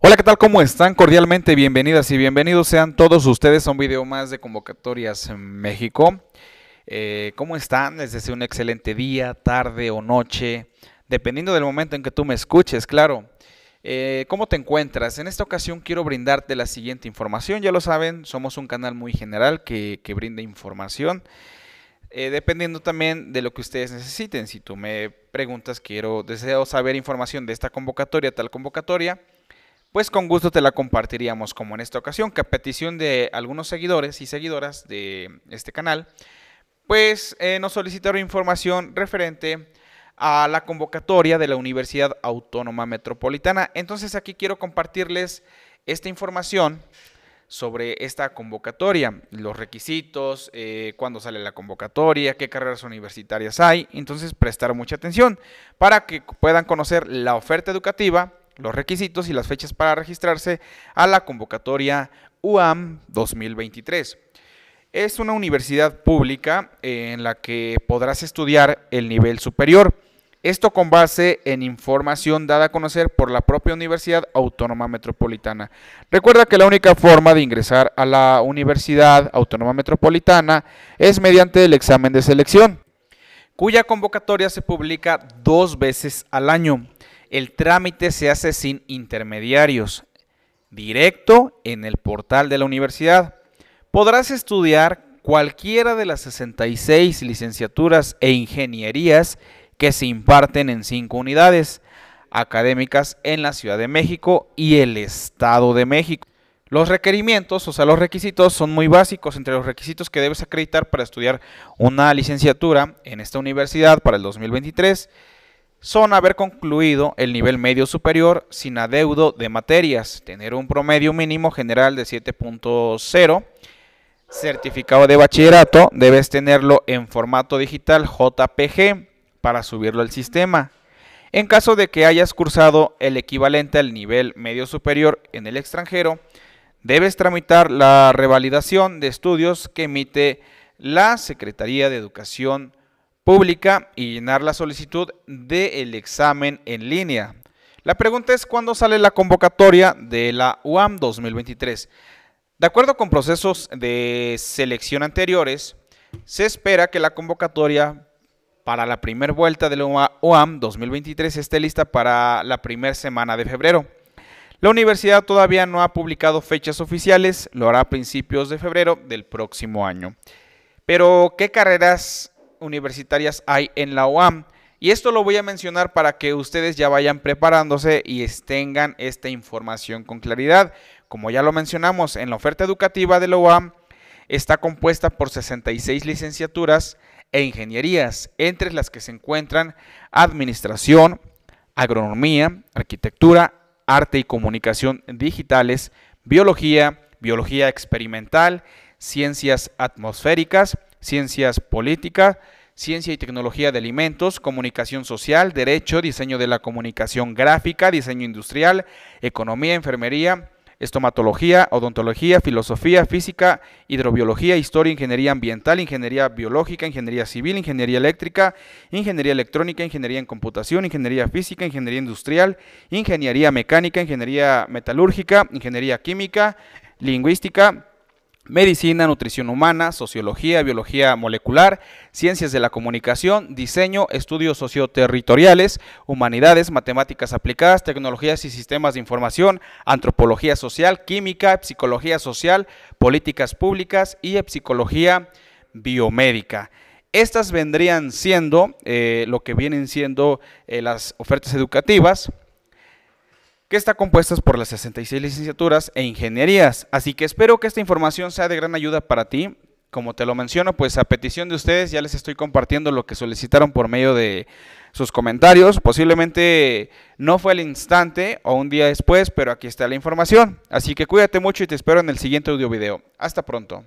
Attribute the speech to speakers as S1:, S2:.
S1: Hola, ¿qué tal? ¿Cómo están? Cordialmente bienvenidas y bienvenidos sean todos ustedes a un video más de Convocatorias en México. Eh, ¿Cómo están? Les deseo un excelente día, tarde o noche, dependiendo del momento en que tú me escuches, claro. Eh, ¿Cómo te encuentras? En esta ocasión quiero brindarte la siguiente información. Ya lo saben, somos un canal muy general que, brinda información. Eh, dependiendo también de lo que ustedes necesiten. Si tú me preguntas, quiero, deseo saber información de esta convocatoria, tal convocatoria, pues con gusto te la compartiríamos como en esta ocasión, que a petición de algunos seguidores y seguidoras de este canal, pues eh, nos solicitaron información referente a la convocatoria de la Universidad Autónoma Metropolitana. Entonces aquí quiero compartirles esta información sobre esta convocatoria, los requisitos, eh, cuándo sale la convocatoria, qué carreras universitarias hay. Entonces prestar mucha atención para que puedan conocer la oferta educativa los requisitos y las fechas para registrarse a la convocatoria UAM 2023. Es una universidad pública en la que podrás estudiar el nivel superior. Esto con base en información dada a conocer por la propia Universidad Autónoma Metropolitana. Recuerda que la única forma de ingresar a la Universidad Autónoma Metropolitana es mediante el examen de selección, cuya convocatoria se publica dos veces al año el trámite se hace sin intermediarios, directo en el portal de la universidad. Podrás estudiar cualquiera de las 66 licenciaturas e ingenierías que se imparten en cinco unidades académicas en la Ciudad de México y el Estado de México. Los requerimientos, o sea, los requisitos son muy básicos. Entre los requisitos que debes acreditar para estudiar una licenciatura en esta universidad para el 2023 son haber concluido el nivel medio superior sin adeudo de materias, tener un promedio mínimo general de 7.0, certificado de bachillerato, debes tenerlo en formato digital JPG para subirlo al sistema. En caso de que hayas cursado el equivalente al nivel medio superior en el extranjero, debes tramitar la revalidación de estudios que emite la Secretaría de Educación pública y llenar la solicitud del examen en línea. La pregunta es cuándo sale la convocatoria de la UAM 2023. De acuerdo con procesos de selección anteriores, se espera que la convocatoria para la primera vuelta de la UAM 2023 esté lista para la primera semana de febrero. La universidad todavía no ha publicado fechas oficiales, lo hará a principios de febrero del próximo año. Pero, ¿qué carreras universitarias hay en la OAM Y esto lo voy a mencionar para que ustedes ya vayan preparándose y tengan esta información con claridad. Como ya lo mencionamos, en la oferta educativa de la OAM está compuesta por 66 licenciaturas e ingenierías, entre las que se encuentran administración, agronomía, arquitectura, arte y comunicación digitales, biología, biología experimental, ciencias atmosféricas, ciencias políticas, ciencia y tecnología de alimentos, comunicación social, derecho, diseño de la comunicación gráfica, diseño industrial, economía, enfermería, estomatología, odontología, filosofía, física, hidrobiología, historia, ingeniería ambiental, ingeniería biológica, ingeniería civil, ingeniería eléctrica, ingeniería electrónica, ingeniería en computación, ingeniería física, ingeniería industrial, ingeniería mecánica, ingeniería metalúrgica, ingeniería química, lingüística, medicina, nutrición humana, sociología, biología molecular, ciencias de la comunicación, diseño, estudios socioterritoriales, humanidades, matemáticas aplicadas, tecnologías y sistemas de información, antropología social, química, psicología social, políticas públicas y psicología biomédica. Estas vendrían siendo eh, lo que vienen siendo eh, las ofertas educativas que está compuesta por las 66 licenciaturas e ingenierías. Así que espero que esta información sea de gran ayuda para ti. Como te lo menciono, pues a petición de ustedes ya les estoy compartiendo lo que solicitaron por medio de sus comentarios. Posiblemente no fue al instante o un día después, pero aquí está la información. Así que cuídate mucho y te espero en el siguiente audio video. Hasta pronto.